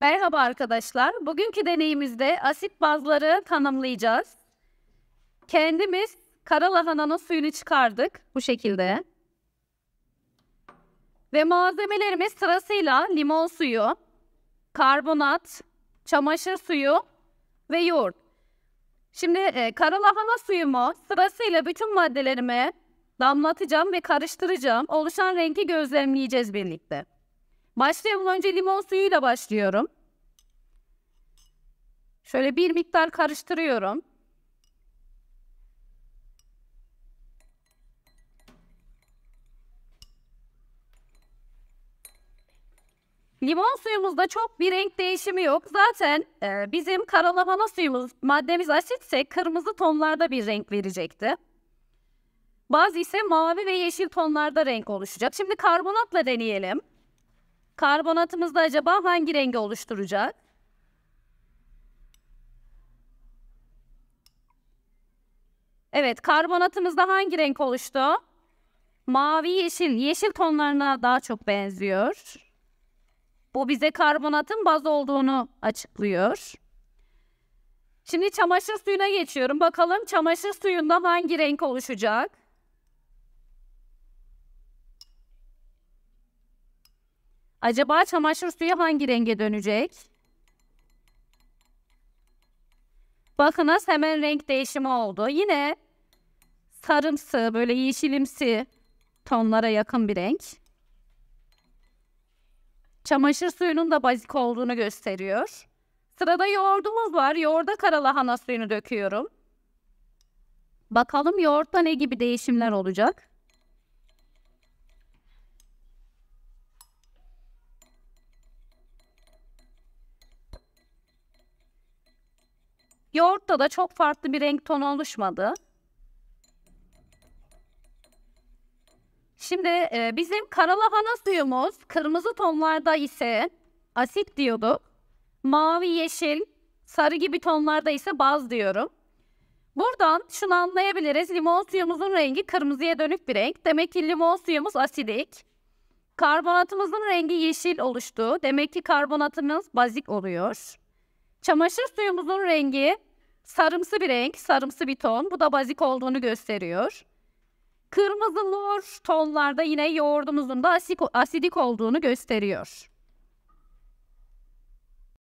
Merhaba arkadaşlar. Bugünkü deneyimizde asit bazları tanımlayacağız. Kendimiz kara lahananın suyunu çıkardık bu şekilde. Ve malzemelerimiz sırasıyla limon suyu, karbonat, çamaşır suyu ve yoğurt. Şimdi e, kara lahana suyumu sırasıyla bütün maddelerime damlatacağım ve karıştıracağım. Oluşan rengi gözlemleyeceğiz birlikte. Başlayalım önce limon suyuyla başlıyorum. Şöyle bir miktar karıştırıyorum. Limon suyumuzda çok bir renk değişimi yok. Zaten e, bizim karalamana suyumuz maddemiz asitse kırmızı tonlarda bir renk verecekti. Bazı ise mavi ve yeşil tonlarda renk oluşacak. Şimdi karbonatla deneyelim. Karbonatımız da acaba hangi rengi oluşturacak? Evet, karbonatımızda hangi renk oluştu? Mavi yeşil, yeşil tonlarına daha çok benziyor. Bu bize karbonatın baz olduğunu açıklıyor. Şimdi çamaşır suyuna geçiyorum. Bakalım çamaşır suyunda hangi renk oluşacak? Acaba çamaşır suyu hangi renge dönecek? Bakınız hemen renk değişimi oldu. Yine sarımsı, böyle yeşilimsi tonlara yakın bir renk. Çamaşır suyunun da bazik olduğunu gösteriyor. Sırada yoğurdumuz var. Yoğurda karalahana suyunu döküyorum. Bakalım yoğurtta ne gibi değişimler olacak? Yoğurtta da çok farklı bir renk tonu oluşmadı. Şimdi e, bizim karalahana suyumuz kırmızı tonlarda ise asit diyorduk. Mavi, yeşil, sarı gibi tonlarda ise baz diyorum. Buradan şunu anlayabiliriz. Limon suyumuzun rengi kırmızıya dönük bir renk. Demek ki limon suyumuz asidik. Karbonatımızın rengi yeşil oluştu. Demek ki karbonatımız bazik oluyor. Çamaşır suyumuzun rengi Sarımsı bir renk, sarımsı bir ton. Bu da bazik olduğunu gösteriyor. Kırmızı lor tonlarda yine yoğurdumuzun da asik asidik olduğunu gösteriyor.